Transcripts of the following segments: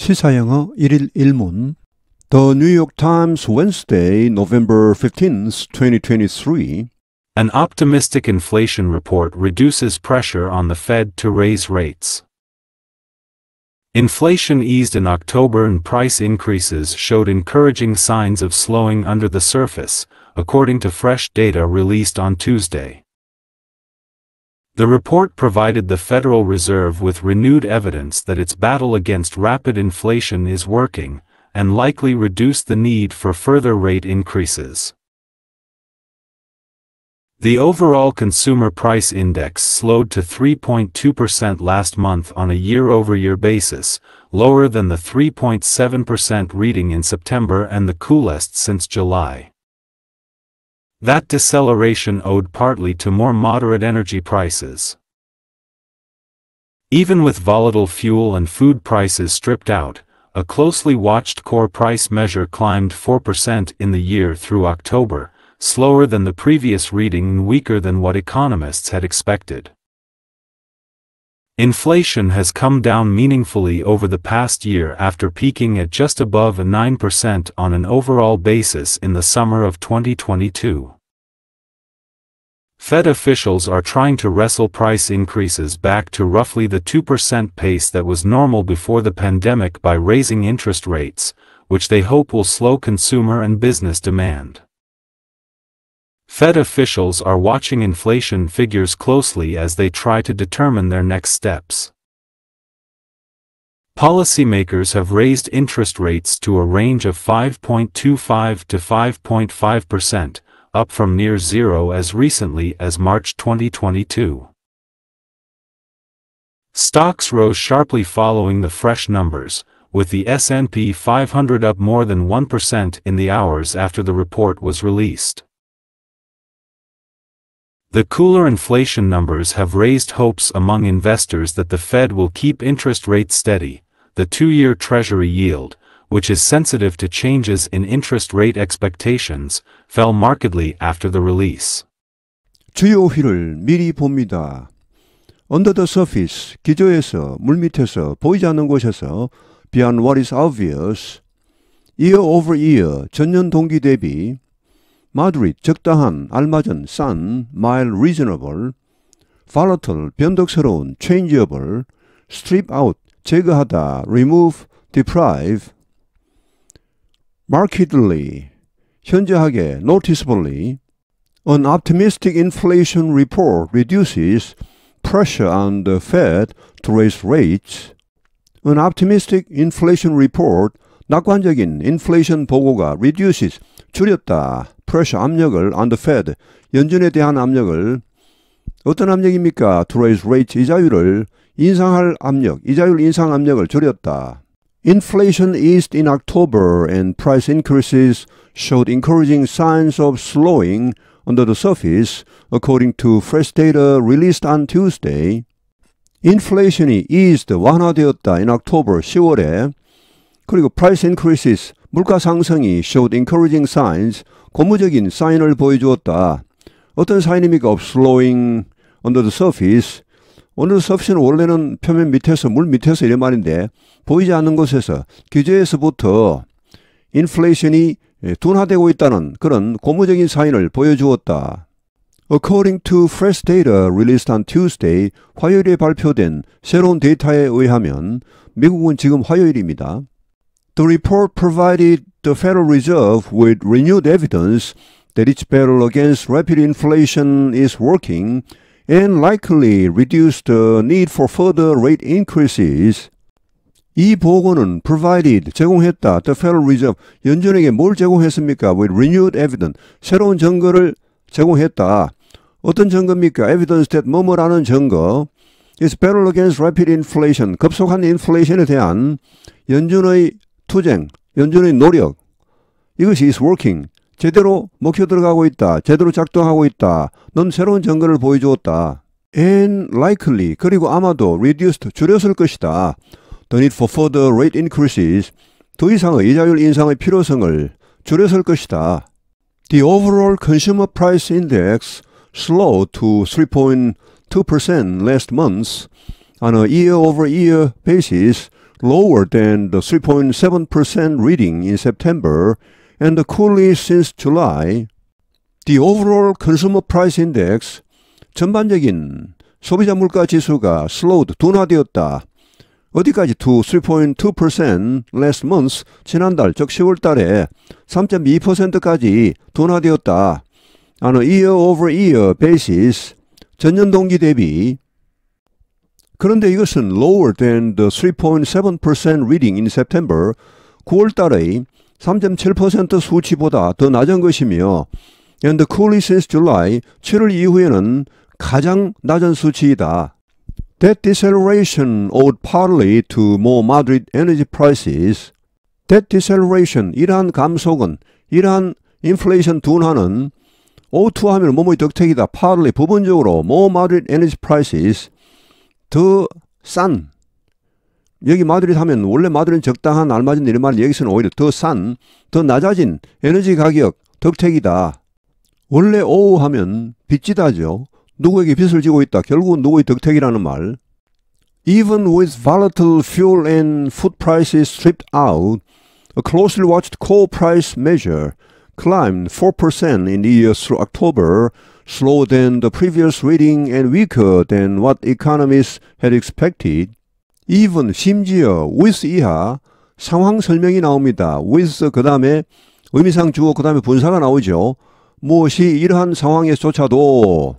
시사영어 1일 1문 The New York Times Wednesday, November 15, 2023 An optimistic inflation report reduces pressure on the Fed to raise rates. Inflation eased in October and price increases showed encouraging signs of slowing under the surface, according to fresh data released on Tuesday. The report provided the Federal Reserve with renewed evidence that its battle against rapid inflation is working, and likely reduce the need for further rate increases. The overall consumer price index slowed to 3.2% last month on a year-over-year -year basis, lower than the 3.7% reading in September and the coolest since July. That deceleration owed partly to more moderate energy prices. Even with volatile fuel and food prices stripped out, a closely watched core price measure climbed 4% in the year through October, slower than the previous reading and weaker than what economists had expected. Inflation has come down meaningfully over the past year after peaking at just above 9% on an overall basis in the summer of 2022. Fed officials are trying to wrestle price increases back to roughly the 2% pace that was normal before the pandemic by raising interest rates, which they hope will slow consumer and business demand. Fed officials are watching inflation figures closely as they try to determine their next steps. Policymakers have raised interest rates to a range of 5.25 to 5.5 percent, up from near zero as recently as March 2022. Stocks rose sharply following the fresh numbers, with the S&P 500 up more than 1% in the hours after the report was released. The cooler inflation numbers have raised hopes among investors that the Fed will keep interest rates steady. The two-year Treasury yield, which is sensitive to changes in interest rate expectations, fell markedly after the release. 주요 휠을 미리 봅니다. Under the surface, 기저에서, 밑에서 보이지 않는 곳에서, beyond what is obvious, year over year, 전년 동기 대비, moderate, 적당한, 알맞은, San, mild, reasonable, volatile, 변덕스러운, changeable, strip out, 제거하다, remove, deprive, markedly, 현저하게, noticeably, an optimistic inflation report reduces pressure on the Fed to raise rates. An optimistic inflation report, 낙관적인 인플레이션 보고가 reduces 줄였다. pressure 압력을 on the Fed 연준에 대한 압력을 어떤 압력입니까? to raise rate 이자율을 인상할 압력, 이자율 인상 압력을 줄였다. Inflation eased in October and price increases showed encouraging signs of slowing under the surface according to fresh data released on Tuesday. 인플레이션이 eased 완화되었다 in October 10월에 그리고 price increases, 물가 상승이 showed encouraging signs, 고무적인 사인을 보여주었다. 어떤 사인입니까? of slowing under the surface. under the surface는 원래는 표면 밑에서, 물 밑에서 이런 말인데, 보이지 않는 곳에서, 규제에서부터 인플레이션이 예, 둔화되고 있다는 그런 고무적인 사인을 보여주었다. According to fresh data released on Tuesday, 화요일에 발표된 새로운 데이터에 의하면 미국은 지금 화요일입니다. The report provided the Federal Reserve with renewed evidence that its battle against rapid inflation is working and likely reduced the need for further rate increases. 이 보고는 provided 제공했다. The Federal Reserve 연준에게 뭘 제공했습니까? With renewed evidence 새로운 증거를 제공했다. 어떤 증거입니까? Evidence that 뭐뭐라는 증거. Its battle against rapid inflation 급속한 인플레이션에 대한 연준의 투쟁, 연준의 노력 이것이 is working. 제대로 먹혀 들어가고 있다. 제대로 작동하고 있다. 넌 새로운 정글을 보여주었다. and likely 그리고 아마도 reduced 줄였을 것이다. The need for further rate increases 더 이상의 이자율 인상의 필요성을 줄였을 것이다. The overall consumer price index slowed to 3.2% last month on a year-over-year -year basis lower than the 3.7% reading in September and the coolest since July, the overall consumer price index 전반적인 소비자 물가 지수가 slowed 둔화되었다. 어디까지 to 3.2% last month 지난달 즉 10월 달에 3.2%까지 둔화되었다. On a year over year basis 전년 동기 대비 그런데 이것은 lower than the 3.7% reading in September 9월 달의 3.7% 수치보다 더 낮은 것이며 and the coolly since July 7월 이후에는 가장 낮은 수치이다. That deceleration owed partly to more moderate energy prices. That deceleration 이러한 감속은 이러한 인플레이션 둔화는 O2 하면 몸의 덕택이다. partly 부분적으로 more moderate energy prices 더싼 여기 마드리드 하면 원래 마드리드는 적당한 알맞은 이런 말인데 여기서는 오히려 더 싼, 더 낮아진 에너지 가격 덕택이다. 원래 오우 하면 빚지다죠. 누구에게 빚을 지고 있다. 결국은 누구의 덕택이라는 말. Even with volatile fuel and food prices stripped out, a closely watched coal price measure climbed 4% in the year through October slower than the previous reading and weaker than what economists had expected. even 심지어 with 이하 상황 설명이 나옵니다. with 그 다음에 의미상 주어 그 다음에 분사가 나오죠. 무엇이 이러한 상황에서조차도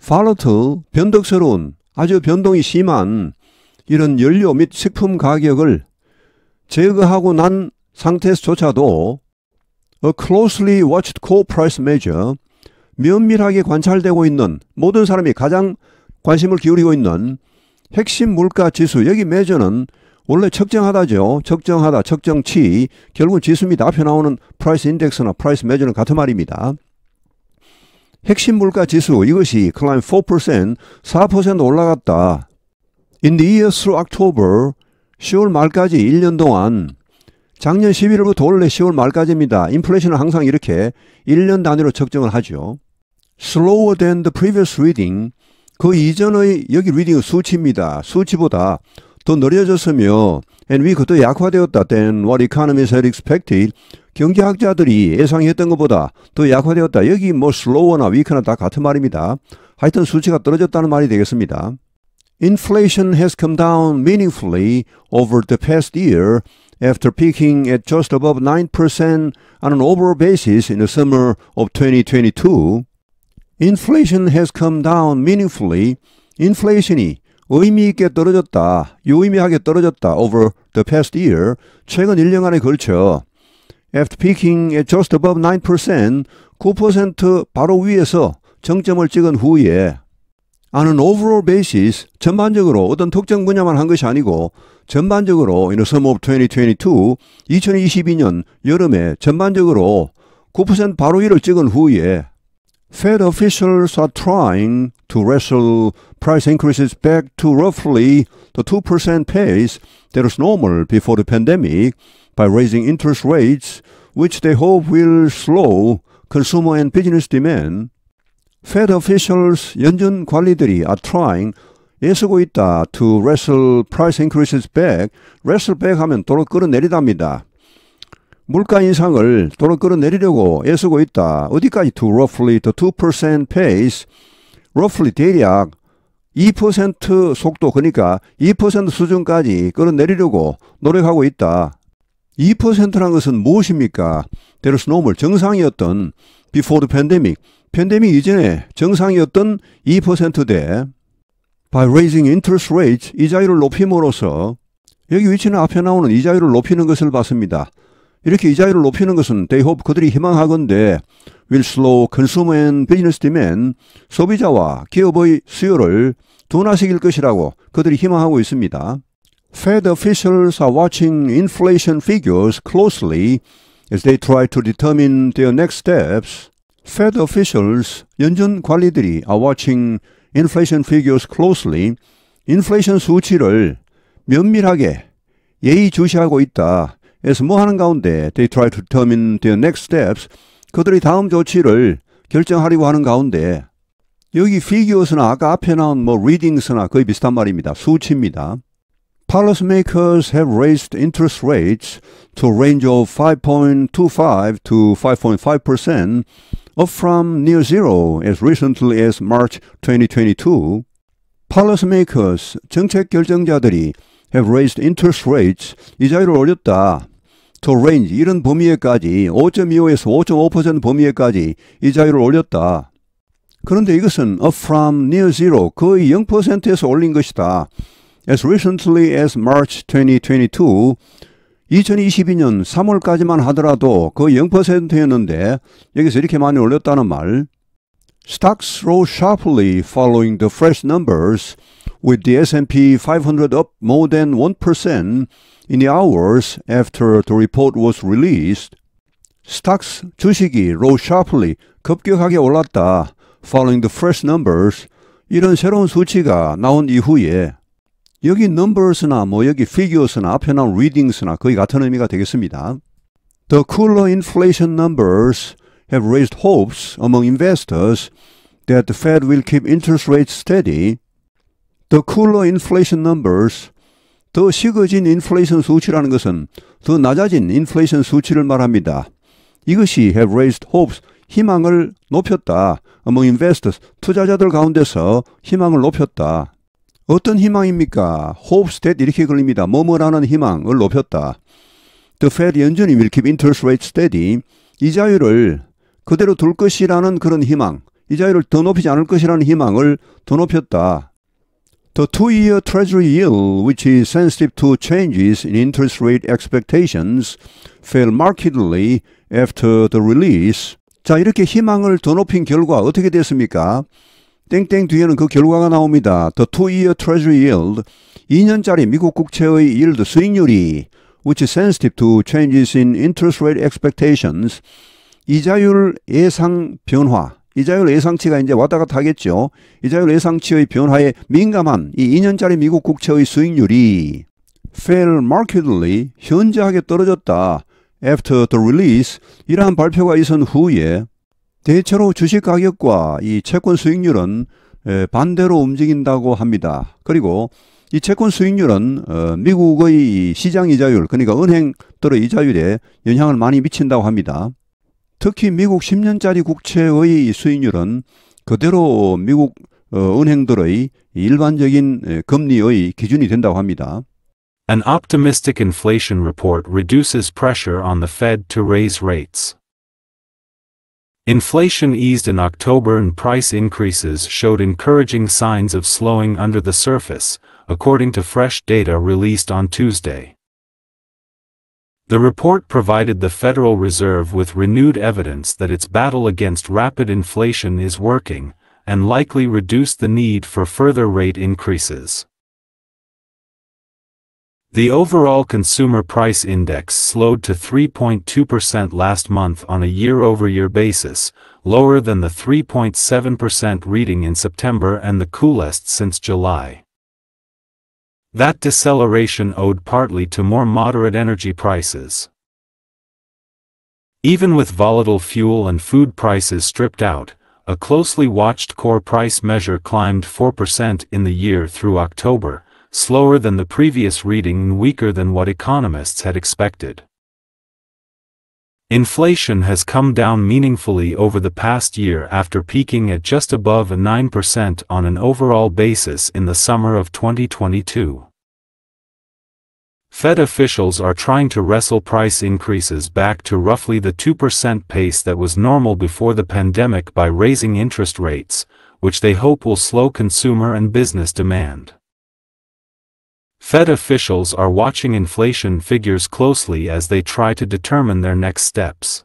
volatile 변덕스러운 아주 변동이 심한 이런 연료 및 식품 가격을 제거하고 난 상태에서조차도 a closely watched core price measure 면밀하게 관찰되고 있는 모든 사람이 가장 관심을 기울이고 있는 핵심 물가 지수 여기 매저는 원래 적정하다죠. 적정하다, 적정치. 결국은 지수 및 앞에 나오는 프라이스 인덱스나 프라이스 매저는 같은 말입니다. 핵심 물가 지수 이것이 클라임 4% 4% 올라갔다. In the year through October 10월 말까지 1년 동안 작년 11월부터 원래 10월 말까지입니다. 인플레이션은 항상 이렇게 1년 단위로 적정을 하죠. slower than the previous reading. 그 이전의 여기 reading 수치입니다. 수치보다 더 느려졌으며 and we 그때 약화되었다 than what economists had expected. 경제학자들이 예상했던 것보다 더 약화되었다. 여기 뭐 slow나 weak나 다 같은 말입니다. 하여튼 수치가 떨어졌다는 말이 되겠습니다. Inflation has come down meaningfully over the past year after peaking at just above 9% on an overall basis in the summer of 2022. Inflation has come down meaningfully. 인플레이션이 의미 있게 떨어졌다. 유의미하게 떨어졌다. over the past year. 최근 1년간에 걸쳐 after peaking at just above 9%, 9% 바로 위에서 정점을 찍은 후에 on an overall basis 전반적으로 어떤 특정 분야만 한 것이 아니고 전반적으로 in the sum of 2022 2022년 여름에 전반적으로 9% 바로 위를 찍은 후에 Fed officials are trying to wrestle price increases back to roughly the 2% pace that was normal before the pandemic by raising interest rates, which they hope will slow consumer and business demand. Fed officials 연준 관리들이 are trying 애쓰고 있다 to wrestle price increases back. wrestle back 하면 도로 끌어내리답니다. 물가 인상을 도로 끌어내리려고 애쓰고 있다. 어디까지 to roughly to 2% pace, roughly 대략 2% 속도 그러니까 2% 수준까지 끌어내리려고 노력하고 있다. 2%란 것은 무엇입니까? There's normal 정상이었던 before the pandemic, 팬데믹 이전에 정상이었던 2%대 by raising interest rates 이자율을 높임으로써 여기 위치는 앞에 나오는 이자율을 높이는 것을 봤습니다. 이렇게 이자율을 높이는 것은 they hope 그들이 희망하건대 will slow consumer and business demand 소비자와 기업의 수요를 둔화시킬 것이라고 그들이 희망하고 있습니다. Fed officials are watching inflation figures closely as they try to determine their next steps. Fed officials 연준 관리들이 are watching inflation figures closely 인플레이션 수치를 면밀하게 예의주시하고 있다. 애서모하는 가운데 they try to determine their next steps 그들이 다음 조치를 결정하려고 하는 가운데 여기 figures나 아까 앞에 나온 뭐 readings나 거의 비슷한 말입니다. 수치입니다. Policy have raised interest rates to a range of 5.25 to 5.5%, up from near zero as recently as March 2022. Policy makers, 정책 결정자들이 have raised interest rates, 이자율을 올렸다. to range 이런 범위에까지 5.25에서 5.5% 범위에까지 이 자유를 올렸다. 그런데 이것은 up from near zero 거의 0%에서 올린 것이다. As recently as March 2022 2022년 3월까지만 하더라도 거의 0%였는데 여기서 이렇게 많이 올렸다는 말. Stocks rose sharply following the fresh numbers with the S&P 500 up more than 1% In the hours after the report was released, stocks 주식이 rose sharply 급격하게 올랐다. Following the fresh numbers, 이런 새로운 수치가 나온 이후에 여기 numbers나 뭐 여기 figures나 앞에 나온 readings나 거의 같은 의미가 되겠습니다. The cooler inflation numbers have raised hopes among investors that the Fed will keep interest rates steady. The cooler inflation numbers 더 식어진 인플레이션 수치라는 것은 더 낮아진 인플레이션 수치를 말합니다. 이것이 have raised hopes 희망을 높였다. among investors 투자자들 가운데서 희망을 높였다. 어떤 희망입니까? hopes that 이렇게 걸립니다. 뭐뭐라는 희망을 높였다. The Fed 연준이 will keep interest rate steady. 이자율을 그대로 둘 것이라는 그런 희망, 이자율을 더 높이지 않을 것이라는 희망을 더 높였다. The two-year Treasury yield, which is sensitive to changes in interest rate expectations, fell markedly after the release. 자, 이렇게 희망을 더 높인 결과 어떻게 됐습니까? 땡땡 뒤에는 그 결과가 나옵니다. The two-year Treasury yield, 2년짜리 미국 국채의 yield 수익률이 which is sensitive to changes in interest rate expectations, 이자율 예상 변화 이자율 예상치가 이제 왔다 갔다 하겠죠. 이자율 예상치의 변화에 민감한 이 2년짜리 미국 국채의 수익률이 fell markedly 현저하게 떨어졌다. after the release 이러한 발표가 있은 후에 대체로 주식 가격과 이 채권 수익률은 반대로 움직인다고 합니다. 그리고 이 채권 수익률은 어, 미국의 시장 이자율, 그러니까 은행들의 이자율에 영향을 많이 미친다고 합니다. 특히 미국 10년짜리 국채의 수익률은 그대로 미국 은행들의 일반적인 금리의 기준이 된다고 합니다. An optimistic inflation report reduces pressure on the Fed to raise rates. Inflation eased in October and price increases showed encouraging signs of slowing under the surface, according to fresh data released on Tuesday. The report provided the Federal Reserve with renewed evidence that its battle against rapid inflation is working, and likely reduced the need for further rate increases. The overall consumer price index slowed to 3.2% last month on a year-over-year basis, lower than the 3.7% reading in September and the coolest since July. That deceleration owed partly to more moderate energy prices. Even with volatile fuel and food prices stripped out, a closely watched core price measure climbed 4% in the year through October, slower than the previous reading and weaker than what economists had expected. Inflation has come down meaningfully over the past year after peaking at just above 9% on an overall basis in the summer of 2022. Fed officials are trying to wrestle price increases back to roughly the 2% pace that was normal before the pandemic by raising interest rates, which they hope will slow consumer and business demand. Fed officials are watching inflation figures closely as they try to determine their next steps.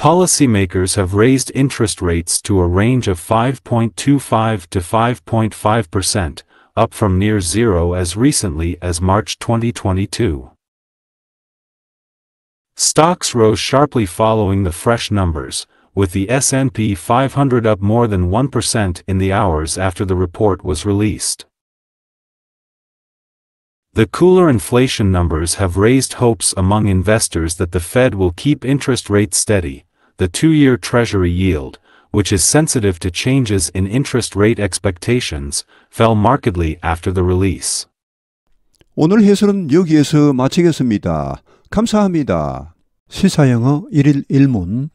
Policymakers have raised interest rates to a range of 5.25 to 5.5 percent, up from near zero as recently as March 2022. Stocks rose sharply following the fresh numbers, with the S&P 500 up more than 1% in the hours after the report was released. The cooler inflation numbers have raised hopes among investors that the Fed will keep interest rates steady. The two-year Treasury yield, which is sensitive to changes in interest rate expectations, fell markedly after the release. 오늘 해설은 여기에서 마치겠습니다. 감사합니다. 시사영어 1일 1문